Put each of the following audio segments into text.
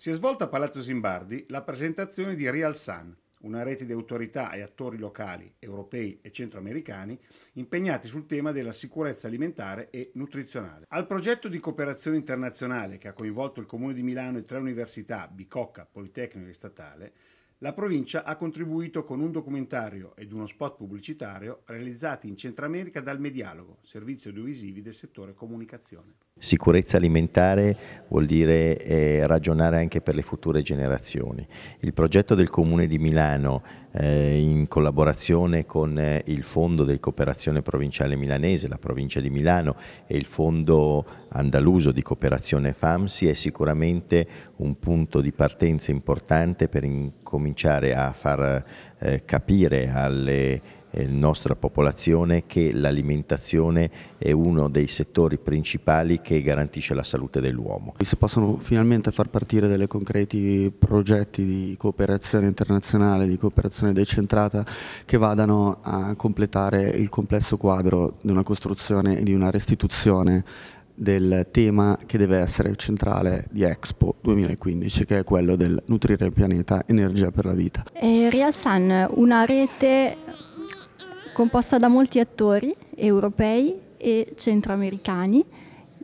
Si è svolta a Palazzo Simbardi la presentazione di Real Sun, una rete di autorità e attori locali, europei e centroamericani impegnati sul tema della sicurezza alimentare e nutrizionale. Al progetto di cooperazione internazionale che ha coinvolto il Comune di Milano e tre università, Bicocca, Politecnico e Statale, la provincia ha contribuito con un documentario ed uno spot pubblicitario realizzati in Centro America dal Medialogo, servizio audiovisivi del settore comunicazione. Sicurezza alimentare vuol dire eh, ragionare anche per le future generazioni. Il progetto del Comune di Milano eh, in collaborazione con eh, il Fondo del Cooperazione Provinciale Milanese, la provincia di Milano e il Fondo Andaluso di Cooperazione FAMSI è sicuramente un punto di partenza importante per incominciare cominciare a far eh, capire alle eh, nostra popolazione che l'alimentazione è uno dei settori principali che garantisce la salute dell'uomo. Si possono finalmente far partire delle concreti progetti di cooperazione internazionale, di cooperazione decentrata che vadano a completare il complesso quadro di una costruzione e di una restituzione del tema che deve essere centrale di Expo 2015, che è quello del nutrire il pianeta, energia per la vita. È Real Sun, una rete composta da molti attori europei e centroamericani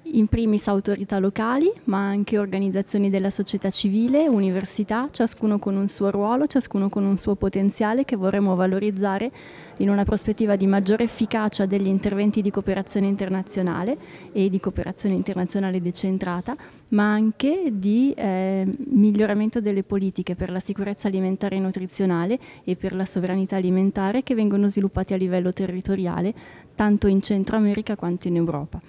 in primis autorità locali, ma anche organizzazioni della società civile, università, ciascuno con un suo ruolo, ciascuno con un suo potenziale che vorremmo valorizzare in una prospettiva di maggiore efficacia degli interventi di cooperazione internazionale e di cooperazione internazionale decentrata, ma anche di eh, miglioramento delle politiche per la sicurezza alimentare e nutrizionale e per la sovranità alimentare che vengono sviluppati a livello territoriale, tanto in Centro America quanto in Europa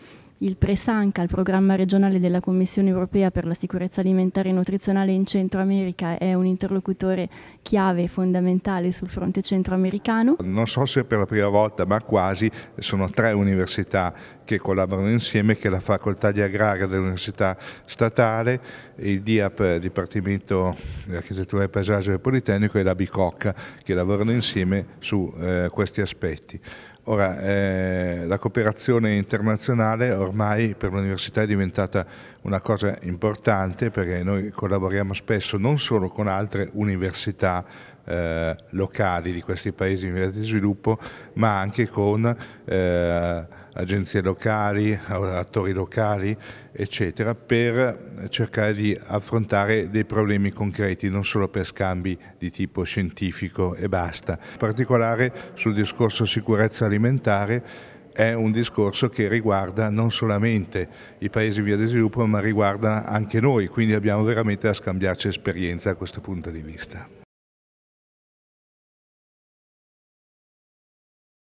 il Presanca, il programma regionale della Commissione europea per la sicurezza alimentare e nutrizionale in Centro America, è un interlocutore chiave e fondamentale sul fronte centroamericano. Non so se per la prima volta, ma quasi, sono tre università che collaborano insieme, che è la Facoltà di Agraria dell'Università Statale, il DIAP, eh, Dipartimento di Architettura e Paesaggio del Politecnico e la Bicocca, che lavorano insieme su eh, questi aspetti. Ora, eh, la cooperazione internazionale ormai per l'università è diventata una cosa importante perché noi collaboriamo spesso non solo con altre università eh, locali di questi paesi in via di sviluppo, ma anche con eh, agenzie locali, attori locali, eccetera, per cercare di affrontare dei problemi concreti, non solo per scambi di tipo scientifico e basta. In particolare sul discorso sicurezza alimentare è un discorso che riguarda non solamente i paesi in via di sviluppo ma riguarda anche noi, quindi abbiamo veramente da scambiarci esperienza da questo punto di vista.